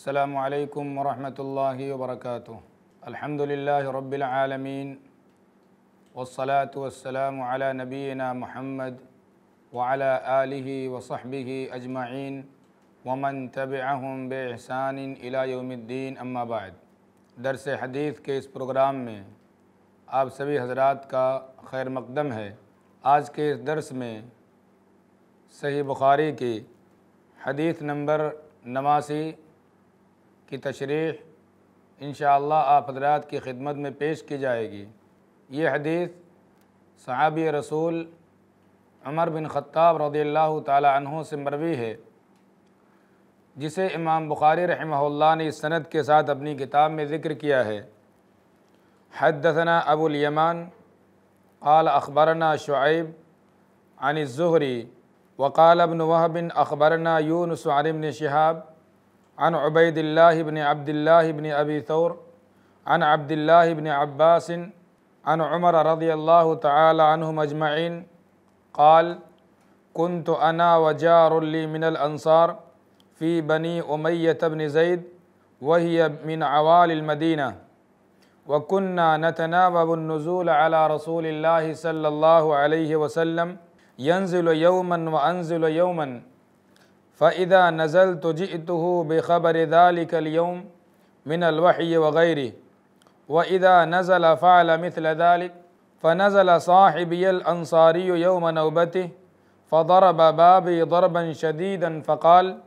السلام علیکم ورحمۃ اللہ وبرکاتہ الحمد للہ رب العالمین والصلاة والسلام على نبینا محمد وعلى آلہ وصحبہ اجمعین ومن تبعہم بإحسان ب احسان الم الدین بعد درس حدیث کے اس پروگرام میں آپ سبھی حضرات کا خیر مقدم ہے آج کے اس درس میں صحیح بخاری کی حدیث نمبر نواسی کی تشریح انشاءاللہ آپ حضرات کی خدمت میں پیش کی جائے گی یہ حدیث صحابی رسول عمر بن خطاب رضی اللہ تعالی عنہ سے مروی ہے جسے امام بخاری رحمہ اللہ نے اس سند کے ساتھ اپنی کتاب میں ذکر کیا ہے حدثنا ابو الیمان قال اخبرنا شعیب عن الزہری وقال ابن ابنوا اخبرنا یونس عن ابن شہاب عن عبيد الله بن عبد الله بن أبي ثور عن عبد الله بن عباس عن عمر رضي الله تعالى عنهم أجمعين قال كنت أنا وجار لي من الأنصار في بني أمية بن زيد وهي من عوالي المدينة وكنا نتناوب النزول على رسول الله صلى الله عليه وسلم ينزل يوما وأنزل يوما فإذا نزلت جئته بخبر ذلك اليوم من الوحي وغيره وإذا نزل فعل مثل ذلك فنزل صاحبي الأنصاري يوم نوبته فضرب بابي ضربا شديدا فقال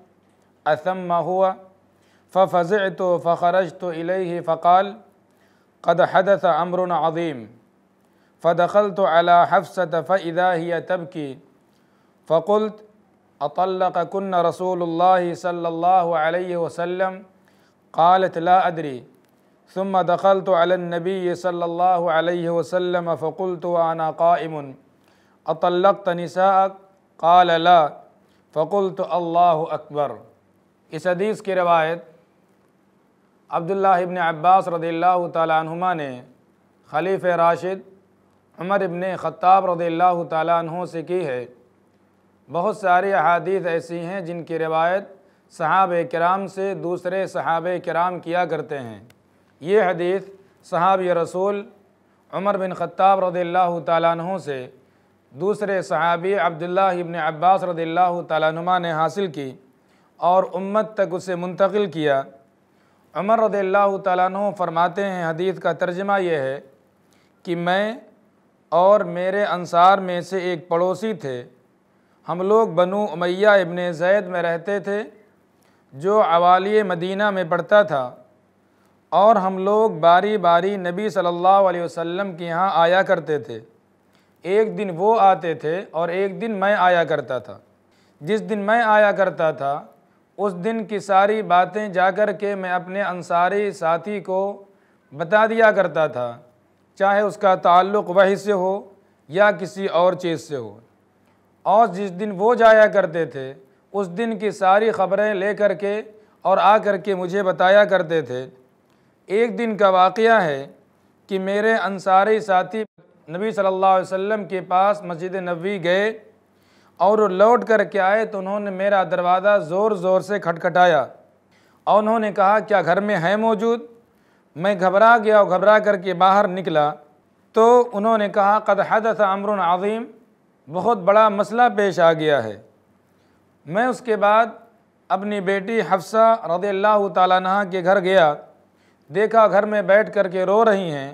أثم هو ففزعت فخرجت إليه فقال قد حدث أمر عظيم فدخلت على حفصة فإذا هي تبكي فقلت اطلق کن رسول اللہ صلی اللہ علیہ وسلم قالت لا ادری ثم دخلت على النبي صلی الله علیہ وسلم فقلت وانا قائم اطلقت نساءك قال لا فقلت اللہ اکبر اس حدیث کی روایت عبداللہ ابن عباس رضی اللہ تعالیٰ عنہما نے خلیف راشد عمر ابن خطاب رضی اللہ تعالیٰ عنہ سے کی ہے بہت ساری احادیث ایسی ہیں جن کی روایت صحابہ کرام سے دوسرے صحابہ کرام کیا کرتے ہیں یہ حدیث صحابی رسول عمر بن خطاب رضی اللہ تعالیٰ عنہ سے دوسرے صحابی عبداللہ ابن عباس رضی اللہ تعالیٰ نما نے حاصل کی اور امت تک اسے منتقل کیا عمر رضی اللہ تعالیٰ عنہ فرماتے ہیں حدیث کا ترجمہ یہ ہے کہ میں اور میرے انصار میں سے ایک پڑوسی تھے ہم لوگ بنو امیہ ابن زید میں رہتے تھے جو عوالی مدینہ میں پڑھتا تھا اور ہم لوگ باری باری نبی صلی اللہ علیہ وسلم کی کے یہاں آیا کرتے تھے ایک دن وہ آتے تھے اور ایک دن میں آیا کرتا تھا جس دن میں آیا کرتا تھا اس دن کی ساری باتیں جا کر کے میں اپنے انصاری ساتھی کو بتا دیا کرتا تھا چاہے اس کا تعلق وحی سے ہو یا کسی اور چیز سے ہو اور جس دن وہ جایا کرتے تھے اس دن کی ساری خبریں لے کر کے اور آ کر کے مجھے بتایا کرتے تھے ایک دن کا واقعہ ہے کہ میرے انصاری ساتھی نبی صلی اللہ علیہ وسلم کے پاس مسجد نبوی گئے اور لوٹ کر کے آئے تو انہوں نے میرا دروازہ زور زور سے کھٹکھٹایا اور انہوں نے کہا کیا گھر میں ہے موجود میں گھبرا گیا اور گھبرا کر کے باہر نکلا تو انہوں نے کہا قد حدث امر عظیم بہت بڑا مسئلہ پیش آ گیا ہے میں اس کے بعد اپنی بیٹی حفصہ رضی اللہ تعالیٰ عنہ کے گھر گیا دیکھا گھر میں بیٹھ کر کے رو رہی ہیں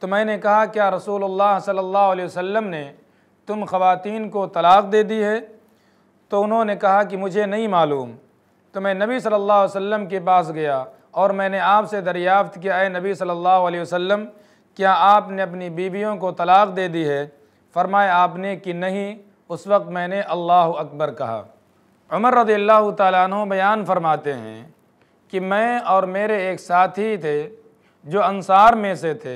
تو میں نے کہا کیا رسول اللہ صلی اللہ علیہ وسلم نے تم خواتین کو طلاق دے دی ہے تو انہوں نے کہا کہ مجھے نہیں معلوم تو میں نبی صلی اللہ علیہ وسلم کے پاس گیا اور میں نے آپ سے دریافت کیا اے نبی صلی اللہ علیہ وسلم کیا آپ نے اپنی بیویوں کو طلاق دے دی ہے فرمائے آپ نے کہ نہیں اس وقت میں نے اللہ اکبر کہا عمر رضی اللہ تعالیٰ عنہ بیان فرماتے ہیں کہ میں اور میرے ایک ساتھی تھے جو انصار میں سے تھے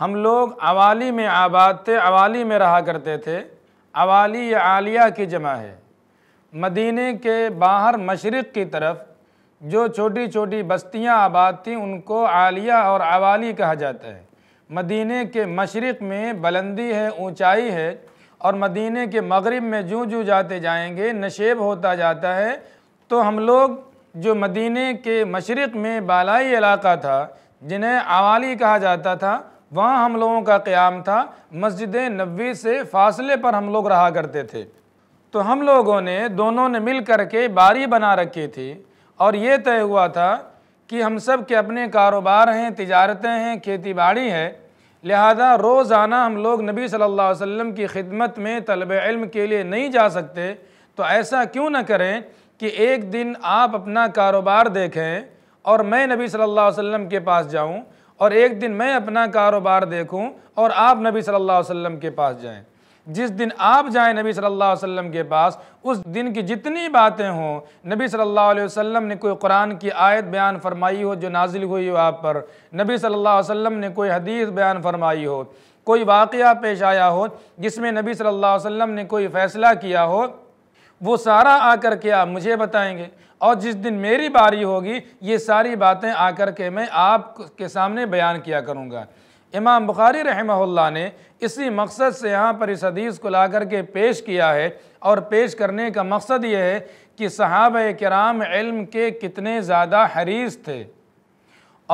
ہم لوگ عوالی میں آباد تھے عوالی میں رہا کرتے تھے عوالی یا عالیہ کی جمع ہے مدینہ کے باہر مشرق کی طرف جو چھوٹی چھوٹی بستیاں آباد تھیں ان کو عالیہ اور عوالی کہا جاتا ہے مدینہ کے مشرق میں بلندی ہے اونچائی ہے اور مدینہ کے مغرب میں جوں جوں جاتے جائیں گے نشیب ہوتا جاتا ہے تو ہم لوگ جو مدینہ کے مشرق میں بالائی علاقہ تھا جنہیں عوالی کہا جاتا تھا وہاں ہم لوگوں کا قیام تھا مسجد نبوی سے فاصلے پر ہم لوگ رہا کرتے تھے تو ہم لوگوں نے دونوں نے مل کر کے باری بنا رکھی تھی اور یہ طے ہوا تھا کہ ہم سب کے اپنے کاروبار ہیں تجارتیں ہیں کھیتی باڑی ہے لہذا روزانہ ہم لوگ نبی صلی اللہ علیہ وسلم کی خدمت میں طلب علم کے لیے نہیں جا سکتے تو ایسا کیوں نہ کریں کہ ایک دن آپ اپنا کاروبار دیکھیں اور میں نبی صلی اللہ علیہ وسلم کے پاس جاؤں اور ایک دن میں اپنا کاروبار دیکھوں اور آپ نبی صلی اللہ علیہ وسلم کے پاس جائیں جس دن آپ جائیں نبی صلی اللہ علیہ وسلم کے پاس اس دن کی جتنی باتیں ہوں نبی صلی اللہ علیہ وسلم نے کوئی قرآن کی آیت بیان فرمائی ہو جو نازل ہوئی ہو آپ پر نبی صلی اللہ علیہ وسلم نے کوئی حدیث بیان فرمائی ہو کوئی واقعہ پیش آیا ہو جس میں نبی صلی اللہ علیہ وسلم نے کوئی فیصلہ کیا ہو وہ سارا آ کر کے آپ مجھے بتائیں گے اور جس دن میری باری ہوگی یہ ساری باتیں آ کر کے میں آپ کے سامنے بیان کیا کروں گا امام بخاری رحمہ اللہ نے اسی مقصد سے یہاں پر اس حدیث کو لا کر کے پیش کیا ہے اور پیش کرنے کا مقصد یہ ہے کہ صحابہ کرام علم کے کتنے زیادہ حریص تھے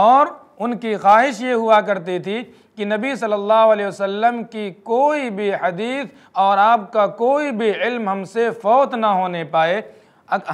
اور ان کی خواہش یہ ہوا کرتی تھی کہ نبی صلی اللہ علیہ وسلم کی کوئی بھی حدیث اور آپ کا کوئی بھی علم ہم سے فوت نہ ہونے پائے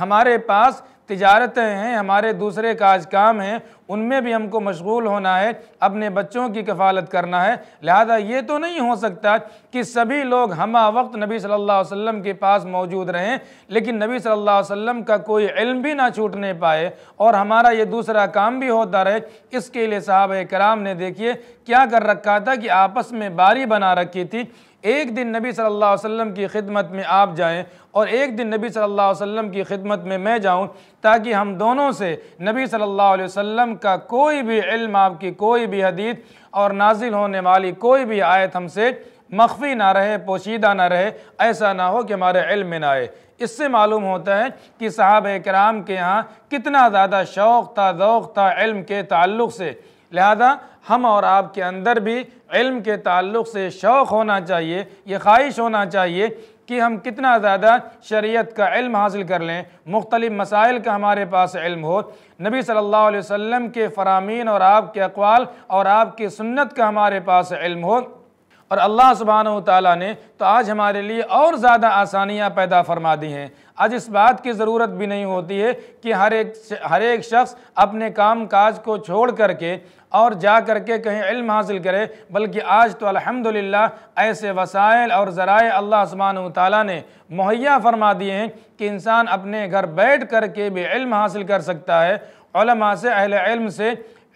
ہمارے پاس تجارتیں ہیں ہمارے دوسرے کاج کام ہیں ان میں بھی ہم کو مشغول ہونا ہے اپنے بچوں کی کفالت کرنا ہے لہذا یہ تو نہیں ہو سکتا کہ سبھی لوگ ہمہ وقت نبی صلی اللہ علیہ وسلم کے پاس موجود رہیں لیکن نبی صلی اللہ علیہ وسلم کا کوئی علم بھی نہ چھوٹنے پائے اور ہمارا یہ دوسرا کام بھی ہوتا رہے اس کے لیے صحابہ کرام نے دیکھیے کیا کر رکھا تھا کہ آپس میں باری بنا رکھی تھی ایک دن نبی صلی اللہ علیہ وسلم کی خدمت میں آپ جائیں اور ایک دن نبی صلی اللہ علیہ وسلم کی خدمت میں میں جاؤں تاکہ ہم دونوں سے نبی صلی اللہ علیہ وسلم کا کوئی بھی علم آپ کی کوئی بھی حدیث اور نازل ہونے والی کوئی بھی آیت ہم سے مخفی نہ رہے پوشیدہ نہ رہے ایسا نہ ہو کہ ہمارے علم میں نہ آئے اس سے معلوم ہوتا ہے کہ صحابہ کرام کے ہاں کتنا زیادہ شوق تھا ذوق تھا علم کے تعلق سے لہذا ہم اور آپ کے اندر بھی علم کے تعلق سے شوق ہونا چاہیے یہ خواہش ہونا چاہیے کہ ہم کتنا زیادہ شریعت کا علم حاصل کر لیں مختلف مسائل کا ہمارے پاس علم ہو نبی صلی اللہ علیہ وسلم کے فرامین اور آپ کے اقوال اور آپ کی سنت کا ہمارے پاس علم ہو اور اللہ سبحانہ وتعالی نے تو آج ہمارے لیے اور زیادہ آسانیاں پیدا فرما دی ہیں آج اس بات کی ضرورت بھی نہیں ہوتی ہے کہ ہر ایک ہر ایک شخص اپنے کام کاج کو چھوڑ کر کے اور جا کر کے کہیں علم حاصل کرے بلکہ آج تو الحمدللہ ایسے وسائل اور ذرائع اللہ سبحانہ وتعالی نے مہیا فرما دیے ہیں کہ انسان اپنے گھر بیٹھ کر کے بھی علم حاصل کر سکتا ہے علماء سے اہل علم سے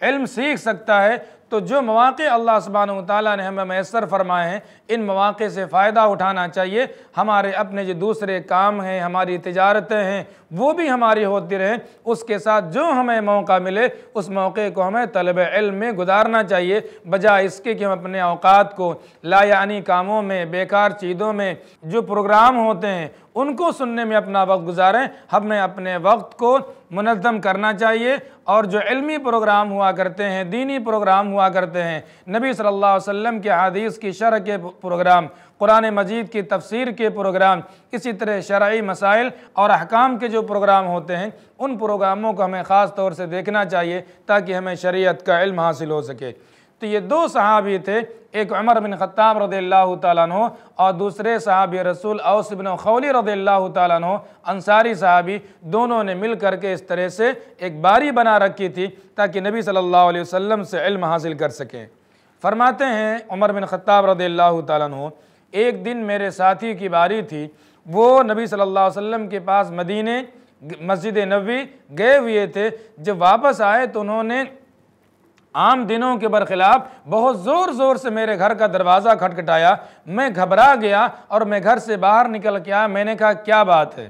علم سیکھ سکتا ہے تو جو مواقع اللہ سبحانہ وتعالی نے ہمیں میسر فرمائے ہیں ان مواقع سے فائدہ اٹھانا چاہیے ہمارے اپنے جو دوسرے کام ہیں ہماری تجارتیں ہیں وہ بھی ہماری ہوتی رہیں اس کے ساتھ جو ہمیں موقع ملے اس موقع کو ہمیں طلب علم میں گزارنا چاہیے بجائے اس کے کہ ہم اپنے اوقات کو لا یعنی کاموں میں بیکار چیزوں میں جو پروگرام ہوتے ہیں ان کو سننے میں اپنا وقت گزاریں ہمیں اپنے وقت کو منظم کرنا چاہیے اور جو علمی پروگرام ہوا کرتے ہیں دینی پروگرام ہوا کرتے ہیں نبی صلی اللہ علیہ وسلم کے حدیث کی شرح کے پروگرام قرآن مجید کی تفسیر کے پروگرام اسی طرح شرعی مسائل اور احکام کے جو پروگرام ہوتے ہیں ان پروگراموں کو ہمیں خاص طور سے دیکھنا چاہیے تاکہ ہمیں شریعت کا علم حاصل ہو سکے تو یہ دو صحابی تھے ایک عمر بن خطاب رضی اللہ تعالیٰ عنہ اور دوسرے صحابی رسول عوص بن خولی رضی اللہ تعالیٰ عنہ انصاری صحابی دونوں نے مل کر کے اس طرح سے ایک باری بنا رکھی تھی تاکہ نبی صلی اللہ علیہ وسلم سے علم حاصل کر سکیں فرماتے ہیں عمر بن خطاب رضی اللہ تعالیٰ عنہ ایک دن میرے ساتھی کی باری تھی وہ نبی صلی اللہ علیہ وسلم کے پاس مدینے مسجد نبی گئے ہوئے تھے جب واپس آئے تو انہوں نے عام دنوں کے برخلاف بہت زور زور سے میرے گھر کا دروازہ کھٹکھٹایا میں گھبرا گیا اور میں گھر سے باہر نکل کے آیا میں نے کہا کیا بات ہے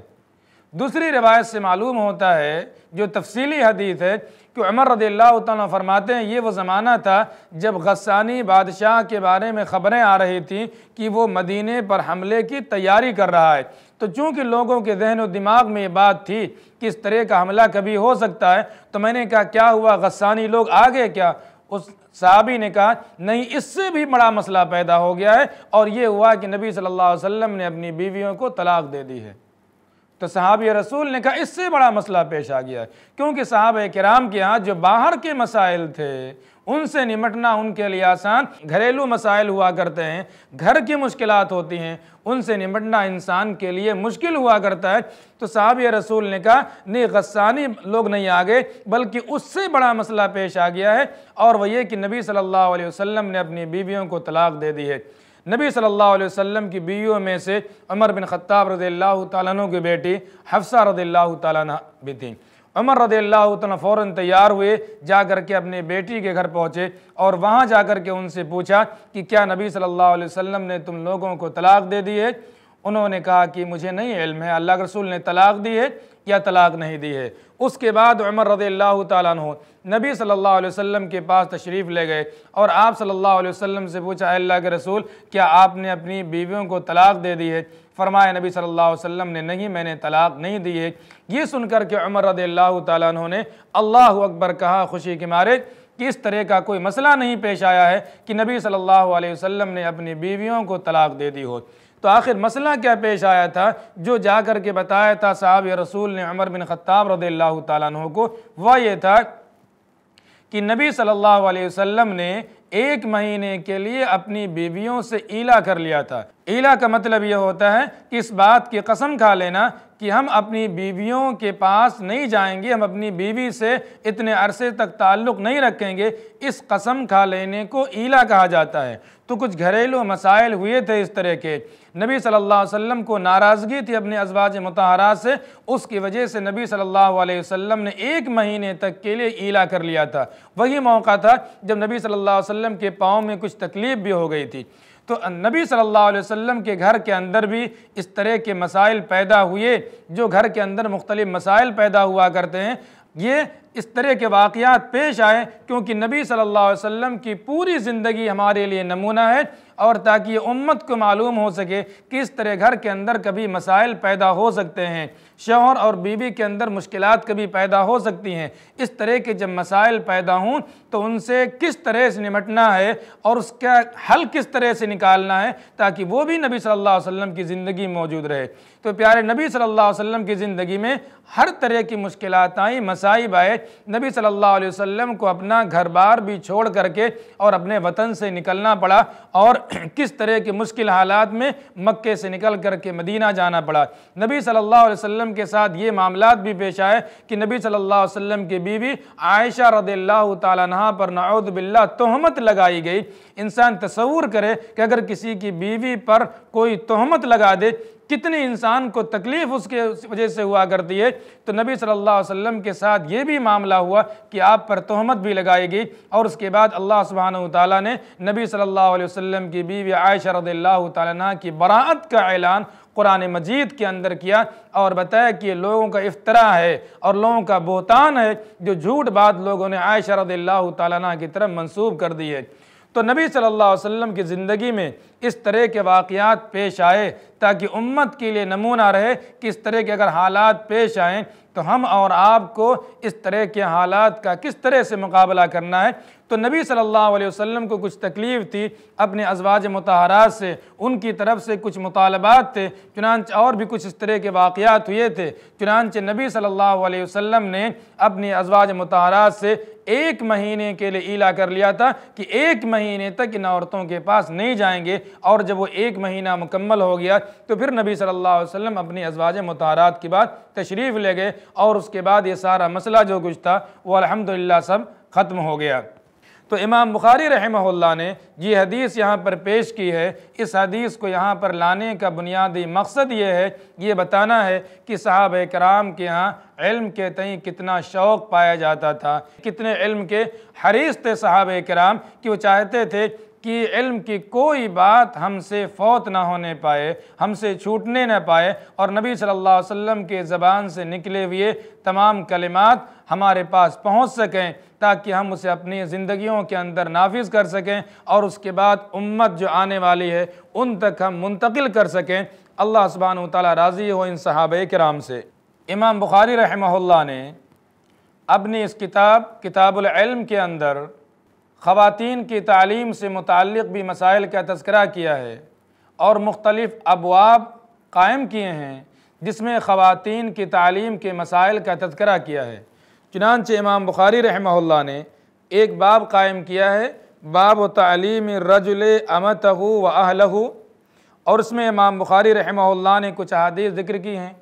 دوسری روایت سے معلوم ہوتا ہے جو تفصیلی حدیث ہے کہ عمر رضی اللہ تعالیٰ فرماتے ہیں یہ وہ زمانہ تھا جب غسانی بادشاہ کے بارے میں خبریں آ رہی تھیں کہ وہ مدینے پر حملے کی تیاری کر رہا ہے تو چونکہ لوگوں کے ذہن و دماغ میں یہ بات تھی کہ اس طرح کا حملہ کبھی ہو سکتا ہے تو میں نے کہا کیا ہوا غسانی لوگ آگے کیا اس صحابی نے کہا نہیں اس سے بھی بڑا مسئلہ پیدا ہو گیا ہے اور یہ ہوا کہ نبی صلی اللہ علیہ وسلم نے اپنی بیویوں کو طلاق دے دی ہے تو صحابی رسول نے کہا اس سے بڑا مسئلہ پیش آ گیا ہے کیونکہ صحابہ کرام کے ہاں جو باہر کے مسائل تھے ان سے نمٹنا ان کے لیے آسان گھریلو مسائل ہوا کرتے ہیں گھر کی مشکلات ہوتی ہیں ان سے نمٹنا انسان کے لیے مشکل ہوا کرتا ہے تو صحابی رسول نے کہا نی غصانی لوگ نہیں آگے بلکہ اس سے بڑا مسئلہ پیش آ گیا ہے اور وہ یہ کہ نبی صلی اللہ علیہ وسلم نے اپنی بیویوں کو طلاق دے دی ہے نبی صلی اللہ علیہ وسلم کی بیو میں سے عمر بن خطاب رضی اللہ تعالیٰ عنہ کی بیٹی حفصہ رضی اللہ تعالیٰ عنہ بھی تھیں عمر رضی اللہ تعالیٰ فوراں تیار ہوئے جا کر کے اپنے بیٹی کے گھر پہنچے اور وہاں جا کر کے ان سے پوچھا کہ کیا نبی صلی اللہ علیہ وسلم نے تم لوگوں کو طلاق دے دی ہے انہوں نے کہا کہ مجھے نہیں علم ہے اللہ رسول نے طلاق دی ہے یا طلاق نہیں دی ہے اس کے بعد عمر رضی اللہ تعالیٰ عنہ نبی صلی اللہ علیہ وسلم کے پاس تشریف لے گئے اور آپ صلی اللہ علیہ وسلم سے پوچھا اے اللہ کے رسول کیا آپ نے اپنی بیویوں کو طلاق دے دی ہے فرمایا نبی صلی اللہ علیہ وسلم نے نہیں میں نے طلاق نہیں دی ہے یہ سن کر کہ عمر رضی اللہ تعالیٰ عنہ نے اللہ اکبر کہا خوشی کے مارے کہ اس طرح کا کوئی مسئلہ نہیں پیش آیا ہے کہ نبی صلی اللہ علیہ وسلم نے اپنی بیویوں کو طلاق دے دی ہو تو آخر مسئلہ کیا پیش آیا تھا جو جا کر کے بتایا تھا صاحب رسول نے عمر بن خطاب رضی اللہ تعالیٰ عنہ کو وہ یہ تھا کہ نبی صلی اللہ علیہ وسلم نے ایک مہینے کے لیے اپنی بیویوں سے ایلا کر لیا تھا ایلا کا مطلب یہ ہوتا ہے کہ اس بات کی قسم کھا لینا کہ ہم اپنی بیویوں کے پاس نہیں جائیں گے ہم اپنی بیوی سے اتنے عرصے تک تعلق نہیں رکھیں گے اس قسم کھا لینے کو ایلا کہا جاتا ہے تو کچھ گھریلو مسائل ہوئے تھے اس طرح کے نبی صلی اللہ علیہ وسلم کو ناراضگی تھی اپنے ازواج متحرہ سے اس کی وجہ سے نبی صلی اللہ علیہ وسلم نے ایک مہینے تک کے لیے ایلہ کر لیا تھا وہی موقع تھا جب نبی صلی اللہ علیہ وسلم کے پاؤں میں کچھ تکلیف بھی ہو گئی تھی تو نبی صلی اللہ علیہ وسلم کے گھر کے اندر بھی اس طرح کے مسائل پیدا ہوئے جو گھر کے اندر مختلف مسائل پیدا ہوا کرتے ہیں یہ اس طرح کے واقعات پیش آئے کیونکہ نبی صلی اللہ علیہ وسلم کی پوری زندگی ہمارے لیے نمونہ ہے اور تاکہ یہ امت کو معلوم ہو سکے کس طرح گھر کے اندر کبھی مسائل پیدا ہو سکتے ہیں شوہر اور بیوی کے اندر مشکلات کبھی پیدا ہو سکتی ہیں اس طرح کے جب مسائل پیدا ہوں تو ان سے کس طرح سے نمٹنا ہے اور اس کا حل کس طرح سے نکالنا ہے تاکہ وہ بھی نبی صلی اللہ علیہ وسلم کی زندگی موجود رہے تو پیارے نبی صلی اللہ علیہ وسلم کی زندگی میں ہر طرح کی مشکلات آئیں مسائب آئے نبی صلی اللہ علیہ وسلم کو اپنا گھر بار بھی چھوڑ کر کے اور اپنے وطن سے نکلنا پڑا اور کس طرح کے مشکل حالات میں مکے سے نکل کر کے مدینہ جانا پڑا نبی صلی اللہ علیہ وسلم کے ساتھ یہ معاملات بھی پیش آئے کہ نبی صلی اللہ علیہ وسلم کے کی بیوی عائشہ رضی اللہ تعالیٰ پر نعوذ باللہ تہمت لگائی گئی انسان تصور کرے کہ اگر کسی کی بیوی پر کوئی تہمت لگا دے کتنی انسان کو تکلیف اس کے وجہ سے ہوا کرتی ہے تو نبی صلی اللہ علیہ وسلم کے ساتھ یہ بھی معاملہ ہوا کہ آپ پر تہمت بھی لگائے گی اور اس کے بعد اللہ سبحانہ وتعالی تعالیٰ نے نبی صلی اللہ علیہ وسلم کی بیوی عائشہ رضی اللہ تعالیٰ کی براعت کا اعلان قرآن مجید کے اندر کیا اور بتایا کہ لوگوں کا افطرا ہے اور لوگوں کا بہتان ہے جو جھوٹ بات لوگوں نے عائشہ رضی اللہ تعالیٰ کی طرف منسوب کر دی ہے تو نبی صلی اللہ علیہ وسلم کی زندگی میں اس طرح کے واقعات پیش آئے تاکہ امت کے لیے نمونہ رہے کہ اس طرح کے اگر حالات پیش آئیں تو ہم اور آپ کو اس طرح کے حالات کا کس طرح سے مقابلہ کرنا ہے تو نبی صلی اللہ علیہ وسلم کو کچھ تکلیف تھی اپنے ازواج متحرات سے ان کی طرف سے کچھ مطالبات تھے چنانچہ اور بھی کچھ اس طرح کے واقعات ہوئے تھے چنانچہ نبی صلی اللہ علیہ وسلم نے اپنے ازواج متحرات سے ایک مہینے کے لیے ایلا کر لیا تھا کہ ایک مہینے تک ان عورتوں کے پاس نہیں جائیں گے اور جب وہ ایک مہینہ مکمل ہو گیا تو پھر نبی صلی اللہ علیہ وسلم اپنی ازواج متحرات کے بعد تشریف لے گئے اور اس کے بعد یہ سارا مسئلہ جو کچھ تھا وہ الحمدللہ سب ختم ہو گیا تو امام بخاری رحمہ اللہ نے یہ حدیث یہاں پر پیش کی ہے اس حدیث کو یہاں پر لانے کا بنیادی مقصد یہ ہے یہ بتانا ہے کہ صحابہ کرام کے ہاں علم کے تئیں کتنا شوق پایا جاتا تھا کتنے علم کے حریص تھے صحابہ کرام کہ وہ چاہتے تھے کہ علم کی کوئی بات ہم سے فوت نہ ہونے پائے ہم سے چھوٹنے نہ پائے اور نبی صلی اللہ علیہ وسلم کے زبان سے نکلے ہوئے تمام کلمات ہمارے پاس پہنچ سکیں تاکہ ہم اسے اپنی زندگیوں کے اندر نافذ کر سکیں اور اس کے بعد امت جو آنے والی ہے ان تک ہم منتقل کر سکیں اللہ سبحانہ وتعالی راضی ہو ان صحابہ کرام سے امام بخاری رحمہ اللہ نے اپنی اس کتاب کتاب العلم کے اندر خواتین کی تعلیم سے متعلق بھی مسائل کا تذکرہ کیا ہے اور مختلف ابواب قائم کیے ہیں جس میں خواتین کی تعلیم کے مسائل کا تذکرہ کیا ہے چنانچہ امام بخاری رحمہ اللہ نے ایک باب قائم کیا ہے باب و تعلیم رجل امتہ و اہلہ اور اس میں امام بخاری رحمہ اللہ نے کچھ احادیث ذکر کی ہیں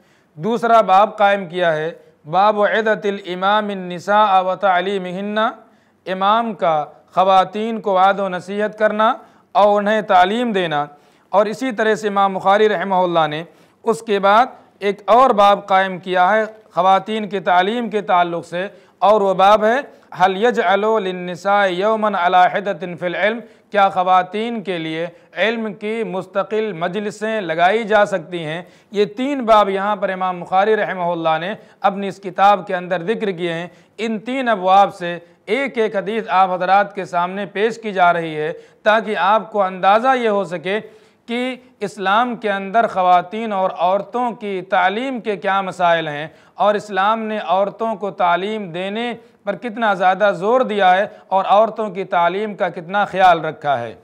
دوسرا باب قائم کیا ہے باب و عدت الامام النساء و تعلیمہن امام کا خواتین کو عاد و نصیحت کرنا اور انہیں تعلیم دینا اور اسی طرح سے امام بخاری رحمہ اللہ نے اس کے بعد ایک اور باب قائم کیا ہے خواتین کی تعلیم کے تعلق سے اور وہ باب ہے لِلنِّسَاءِ يَوْمًا یومن حِدَةٍ فِي العلم کیا خواتین کے لیے علم کی مستقل مجلسیں لگائی جا سکتی ہیں یہ تین باب یہاں پر امام مخاری رحمہ اللہ نے اپنی اس کتاب کے اندر ذکر کیے ہیں ان تین ابواب سے ایک ایک حدیث آپ حضرات کے سامنے پیش کی جا رہی ہے تاکہ آپ کو اندازہ یہ ہو سکے کہ اسلام کے اندر خواتین اور عورتوں کی تعلیم کے کیا مسائل ہیں اور اسلام نے عورتوں کو تعلیم دینے پر کتنا زیادہ زور دیا ہے اور عورتوں کی تعلیم کا کتنا خیال رکھا ہے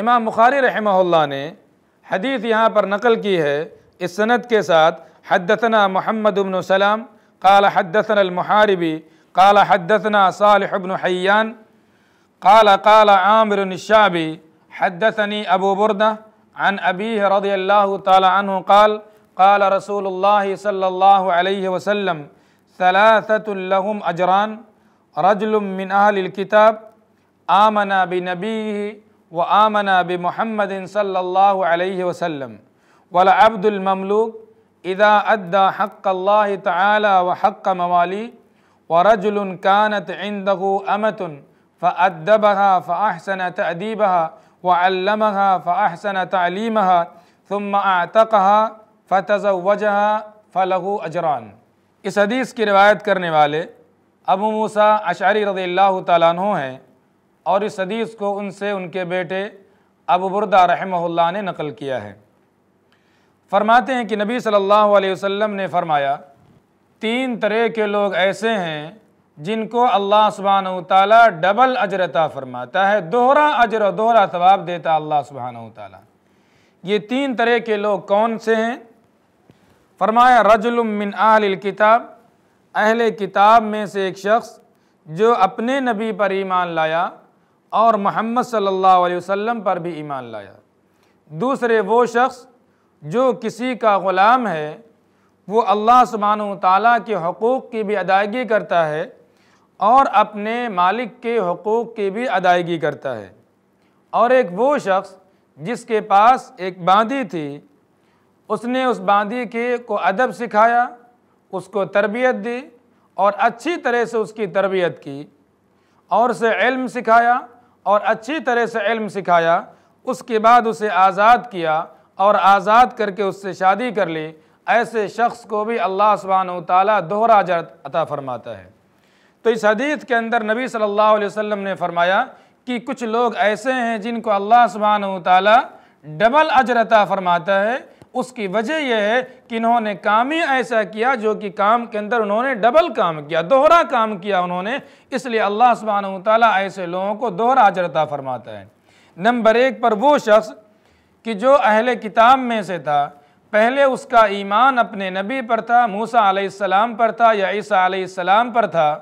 امام مخاری رحمہ اللہ نے حدیث یہاں پر نقل کی ہے اس سند کے ساتھ حدثنا محمد بن سلام قال حدثنا المحاربی قال حدثنا صالح بن حیان قال قال عامر الشعبی حدثني أبو بردة عن أبيه رضي الله تعالى عنه قال قال رسول الله صلى الله عليه وسلم ثلاثة لهم أجران رجل من أهل الكتاب آمنا بنبيه وآمنا بمحمد صلى الله عليه وسلم ولعبد المملوك إذا أدى حق الله تعالى وحق مواليه ورجل كانت عنده أمة فأدبها فأحسن تأديبها وعلمها فأحسن تعليمها ثم أعتقها فتزوجها فله أجران اس حدیث کی روایت کرنے والے ابو موسیٰ اشعری رضی اللہ تعالیٰ عنہ ہیں اور اس حدیث کو ان سے ان کے بیٹے ابو بردہ رحمہ اللہ نے نقل کیا ہے فرماتے ہیں کہ نبی صلی اللہ علیہ وسلم نے فرمایا تین طرح کے لوگ ایسے ہیں جن کو اللہ سبحانہ وتعالی تعالیٰ ڈبل عطا فرماتا ہے دوہرا اجر و دوہرا ثواب دیتا اللہ سبحانہ وتعالی تعالیٰ یہ تین طرح کے لوگ کون سے ہیں فرمایا رجل من اہل الکتاب اہل کتاب میں سے ایک شخص جو اپنے نبی پر ایمان لایا اور محمد صلی اللہ علیہ وسلم پر بھی ایمان لایا دوسرے وہ شخص جو کسی کا غلام ہے وہ اللہ سبحانہ و تعالیٰ کے حقوق کی بھی ادائیگی کرتا ہے اور اپنے مالک کے حقوق کی بھی ادائیگی کرتا ہے اور ایک وہ شخص جس کے پاس ایک باندی تھی اس نے اس باندھی کے کو ادب سکھایا اس کو تربیت دی اور اچھی طرح سے اس کی تربیت کی اور اسے علم سکھایا اور اچھی طرح سے علم سکھایا اس کے بعد اسے آزاد کیا اور آزاد کر کے اس سے شادی کر لی ایسے شخص کو بھی اللہ سبحانہ وتعالی دوہرا جر عطا فرماتا ہے تو اس حدیث کے اندر نبی صلی اللہ علیہ وسلم نے فرمایا کہ کچھ لوگ ایسے ہیں جن کو اللہ سبحانہ وتعالی ڈبل عطا فرماتا ہے اس کی وجہ یہ ہے کہ انہوں نے کام ہی ایسا کیا جو کہ کام کے اندر انہوں نے ڈبل کام کیا دوہرا کام کیا انہوں نے اس لیے اللہ سبحانہ وتعالی ایسے لوگوں کو دوہرا عطا فرماتا ہے نمبر ایک پر وہ شخص کہ جو اہل کتاب میں سے تھا پہلے اس کا ایمان اپنے نبی پر تھا موسیٰ علیہ السلام پر تھا یا عیسیٰ علیہ السلام پر تھا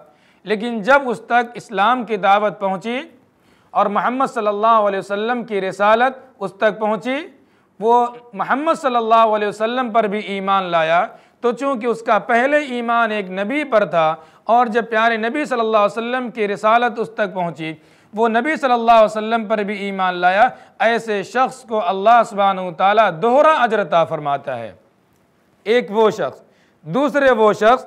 لیکن جب اس تک اسلام کی دعوت پہنچی اور محمد صلی اللہ علیہ وسلم کی رسالت اس تک پہنچی وہ محمد صلی اللہ علیہ وسلم پر بھی ایمان لایا تو چونکہ اس کا پہلے ایمان ایک نبی پر تھا اور جب پیارے نبی صلی اللہ علیہ وسلم کی رسالت اس تک پہنچی وہ نبی صلی اللہ علیہ وسلم پر بھی ایمان لایا ایسے شخص کو اللہ سبحانہ وتعالی تعالیٰ دوہرا فرماتا ہے ایک وہ شخص دوسرے وہ شخص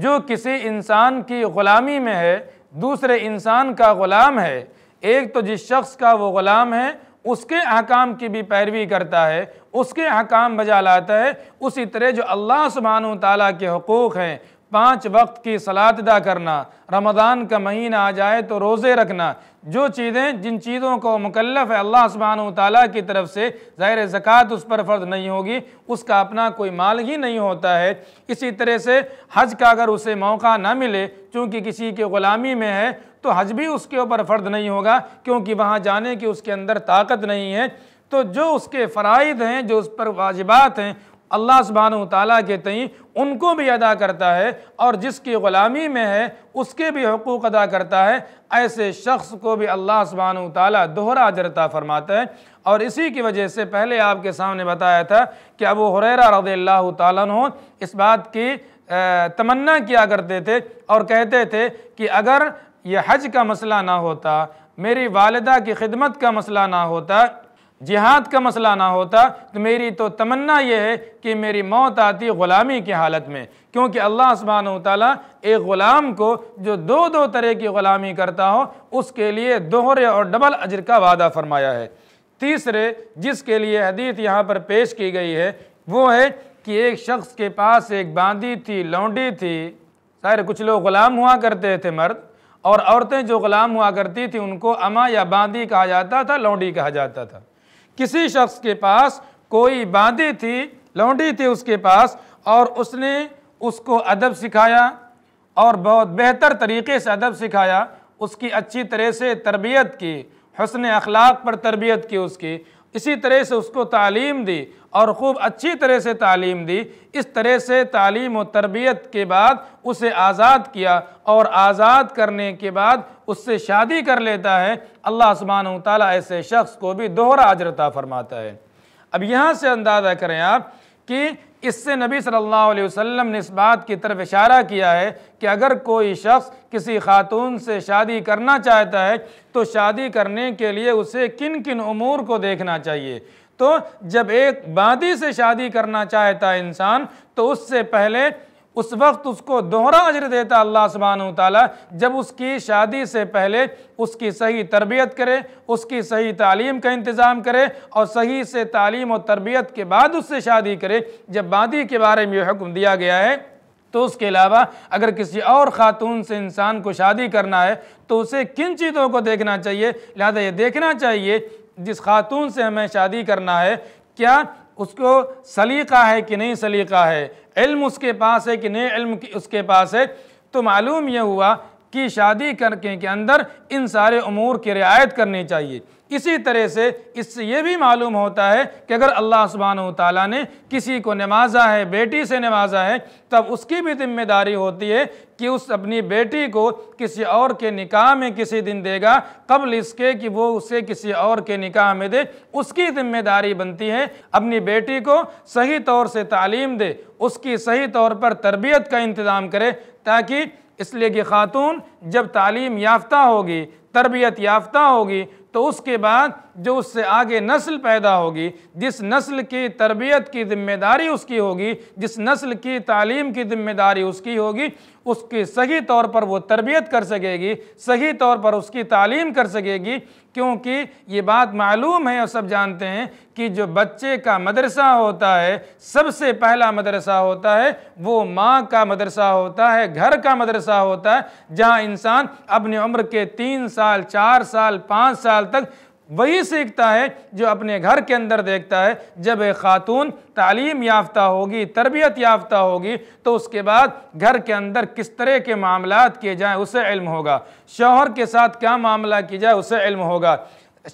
جو کسی انسان کی غلامی میں ہے دوسرے انسان کا غلام ہے ایک تو جس شخص کا وہ غلام ہے اس کے احکام کی بھی پیروی کرتا ہے اس کے احکام بجا لاتا ہے اسی طرح جو اللہ سبحانہ و تعالیٰ کے حقوق ہیں پانچ وقت کی صلات ادا کرنا رمضان کا مہینہ آ جائے تو روزے رکھنا جو چیزیں جن چیزوں کو مکلف ہے اللہ سبحانہ و تعالیٰ کی طرف سے ظاہر زکوٰۃ اس پر فرض نہیں ہوگی اس کا اپنا کوئی مال ہی نہیں ہوتا ہے اسی طرح سے حج کا اگر اسے موقع نہ ملے چونکہ کسی کے غلامی میں ہے تو حج بھی اس کے اوپر فرض نہیں ہوگا کیونکہ وہاں جانے کی اس کے اندر طاقت نہیں ہے تو جو اس کے فرائد ہیں جو اس پر واجبات ہیں اللہ سبحانہ و تعالیٰ کے تئیں ان کو بھی ادا کرتا ہے اور جس کی غلامی میں ہے اس کے بھی حقوق ادا کرتا ہے ایسے شخص کو بھی اللہ سبحانہ و تعالیٰ دوہرا درتا فرماتا ہے اور اسی کی وجہ سے پہلے آپ کے سامنے بتایا تھا کہ ابو حریرہ رضی اللہ تعالیٰ اس بات کی تمنا کیا کرتے تھے اور کہتے تھے کہ اگر یہ حج کا مسئلہ نہ ہوتا میری والدہ کی خدمت کا مسئلہ نہ ہوتا جہاد کا مسئلہ نہ ہوتا تو میری تو تمنا یہ ہے کہ میری موت آتی غلامی کی حالت میں کیونکہ اللہ سبحانہ وتعالی ایک غلام کو جو دو دو طرح کی غلامی کرتا ہو اس کے لیے دوہرے اور ڈبل کا وعدہ فرمایا ہے تیسرے جس کے لیے حدیث یہاں پر پیش کی گئی ہے وہ ہے کہ ایک شخص کے پاس ایک باندی تھی لونڈی تھی سارے کچھ لوگ غلام ہوا کرتے تھے مرد اور عورتیں جو غلام ہوا کرتی تھیں ان کو اما یا باندی کہا جاتا تھا لونڈی کہا جاتا تھا کسی شخص کے پاس کوئی باندھی تھی لونڈی تھی اس کے پاس اور اس نے اس کو ادب سکھایا اور بہت بہتر طریقے سے ادب سکھایا اس کی اچھی طرح سے تربیت کی حسن اخلاق پر تربیت کی اس کی اسی طرح سے اس کو تعلیم دی اور خوب اچھی طرح سے تعلیم دی اس طرح سے تعلیم و تربیت کے بعد اسے آزاد کیا اور آزاد کرنے کے بعد اس سے شادی کر لیتا ہے اللہ سبحانہ و تعالیٰ ایسے شخص کو بھی دوہرا اجرتہ فرماتا ہے اب یہاں سے اندازہ کریں آپ اس سے نبی صلی اللہ علیہ وسلم نے اس بات کی طرف اشارہ کیا ہے کہ اگر کوئی شخص کسی خاتون سے شادی کرنا چاہتا ہے تو شادی کرنے کے لیے اسے کن کن امور کو دیکھنا چاہیے تو جب ایک بادی سے شادی کرنا چاہتا ہے انسان تو اس سے پہلے اس وقت اس کو دوہرا اجر دیتا اللہ سبحانہ تعالیٰ جب اس کی شادی سے پہلے اس کی صحیح تربیت کرے اس کی صحیح تعلیم کا انتظام کرے اور صحیح سے تعلیم اور تربیت کے بعد اس سے شادی کرے جب بادی کے بارے میں یہ حکم دیا گیا ہے تو اس کے علاوہ اگر کسی اور خاتون سے انسان کو شادی کرنا ہے تو اسے کن چیزوں کو دیکھنا چاہیے لہذا یہ دیکھنا چاہیے جس خاتون سے ہمیں شادی کرنا ہے کیا اس کو سلیقہ ہے کہ نہیں سلیقہ ہے علم اس کے پاس ہے کہ نئے علم اس کے پاس ہے تو معلوم یہ ہوا کہ شادی کر کے کے اندر ان سارے امور کی رعایت کرنی چاہیے اسی طرح سے اس سے یہ بھی معلوم ہوتا ہے کہ اگر اللہ سبحانہ وتعالی نے کسی کو نوازا ہے بیٹی سے نوازا ہے تب اس کی بھی ذمہ داری ہوتی ہے کہ اس اپنی بیٹی کو کسی اور کے نکاح میں کسی دن دے گا قبل اس کے کہ وہ اسے کسی اور کے نکاح میں دے اس کی ذمہ داری بنتی ہے اپنی بیٹی کو صحیح طور سے تعلیم دے اس کی صحیح طور پر تربیت کا انتظام کرے تاکہ اس لیے کہ خاتون جب تعلیم یافتہ ہوگی تربیت یافتہ ہوگی تو اس کے بعد جو اس سے آگے نسل پیدا ہوگی جس نسل کی تربیت کی ذمہ داری اس کی ہوگی جس نسل کی تعلیم کی ذمہ داری اس کی ہوگی اس کی صحیح طور پر وہ تربیت کر سکے گی صحیح طور پر اس کی تعلیم کر سکے گی کیونکہ یہ بات معلوم ہے اور سب جانتے ہیں کہ جو بچے کا مدرسہ ہوتا ہے سب سے پہلا مدرسہ ہوتا ہے وہ ماں کا مدرسہ ہوتا ہے گھر کا مدرسہ ہوتا ہے جہاں انسان اپنی عمر کے تین سال چار سال پانچ سال تک وہی سیکھتا ہے جو اپنے گھر کے اندر دیکھتا ہے جب ایک خاتون تعلیم یافتہ ہوگی تربیت یافتہ ہوگی تو اس کے بعد گھر کے اندر کس طرح کے معاملات کیے جائیں اسے علم ہوگا شوہر کے ساتھ کیا معاملہ کی جائے اسے علم ہوگا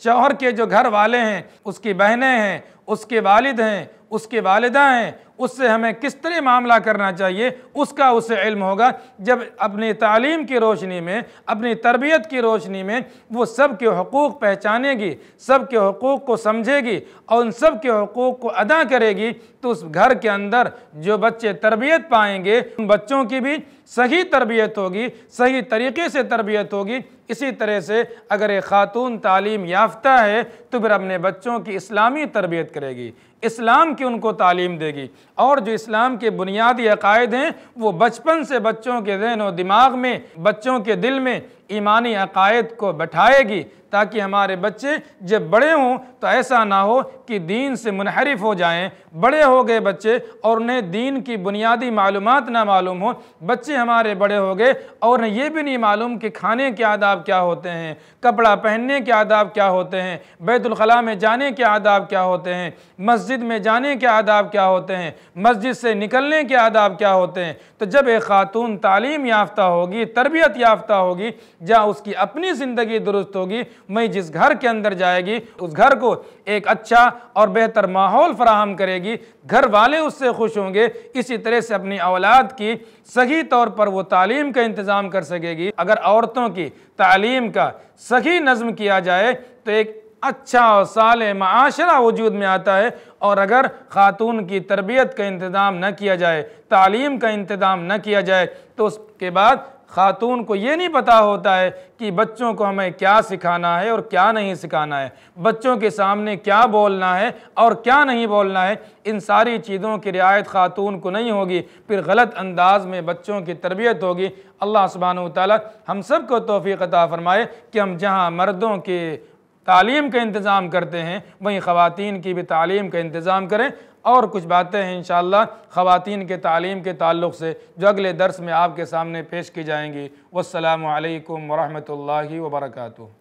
شوہر کے جو گھر والے ہیں اس کی بہنیں ہیں اس کے والد ہیں اس کے والدہ ہیں اس سے ہمیں کس طرح معاملہ کرنا چاہیے اس کا اسے علم ہوگا جب اپنی تعلیم کی روشنی میں اپنی تربیت کی روشنی میں وہ سب کے حقوق پہچانے گی سب کے حقوق کو سمجھے گی اور ان سب کے حقوق کو ادا کرے گی تو اس گھر کے اندر جو بچے تربیت پائیں گے ان بچوں کی بھی صحیح تربیت ہوگی صحیح طریقے سے تربیت ہوگی اسی طرح سے اگر ایک خاتون تعلیم یافتہ ہے تو پھر اپنے بچوں کی اسلامی تربیت کرے گی اسلام کی ان کو تعلیم دے گی اور جو اسلام کے بنیادی عقائد ہیں وہ بچپن سے بچوں کے ذہن و دماغ میں بچوں کے دل میں ایمانی عقائد کو بٹھائے گی تاکہ ہمارے بچے جب بڑے ہوں تو ایسا نہ ہو کہ دین سے منحرف ہو جائیں بڑے ہو گئے بچے اور انہیں دین کی بنیادی معلومات نہ معلوم ہوں بچے ہمارے بڑے ہو گئے اور انہیں یہ بھی نہیں معلوم کہ کھانے کے آداب کیا ہوتے ہیں کپڑا پہننے کے آداب کیا ہوتے ہیں بیت الخلاء میں جانے کے آداب کیا ہوتے ہیں مسجد میں جانے کے آداب کیا ہوتے ہیں مسجد سے نکلنے کے آداب کیا ہوتے ہیں تو جب ایک خاتون تعلیم یافتہ ہوگی تربیت یافتہ ہوگی جہاں اس کی اپنی زندگی درست ہوگی میں جس گھر کے اندر جائے گی اس گھر کو ایک اچھا اور بہتر ماحول فراہم کرے گی گھر والے اس سے خوش ہوں گے اسی طرح سے اپنی اولاد کی صحیح طور پر وہ تعلیم کا انتظام کر سکے گی اگر عورتوں کی تعلیم کا صحیح نظم کیا جائے تو ایک اچھا اور سال معاشرہ وجود میں آتا ہے اور اگر خاتون کی تربیت کا انتظام نہ کیا جائے تعلیم کا انتظام نہ کیا جائے تو اس کے بعد خاتون کو یہ نہیں پتہ ہوتا ہے کہ بچوں کو ہمیں کیا سکھانا ہے اور کیا نہیں سکھانا ہے بچوں کے سامنے کیا بولنا ہے اور کیا نہیں بولنا ہے ان ساری چیزوں کی رعایت خاتون کو نہیں ہوگی پھر غلط انداز میں بچوں کی تربیت ہوگی اللہ سبحانہ وتعالی ہم سب کو توفیق عطا فرمائے کہ ہم جہاں مردوں کے تعلیم کا انتظام کرتے ہیں وہیں خواتین کی بھی تعلیم کا انتظام کریں اور کچھ باتیں ہیں انشاءاللہ خواتین کے تعلیم کے تعلق سے جو اگلے درس میں آپ کے سامنے پیش کی جائیں گی والسلام علیکم ورحمۃ اللہ وبرکاتہ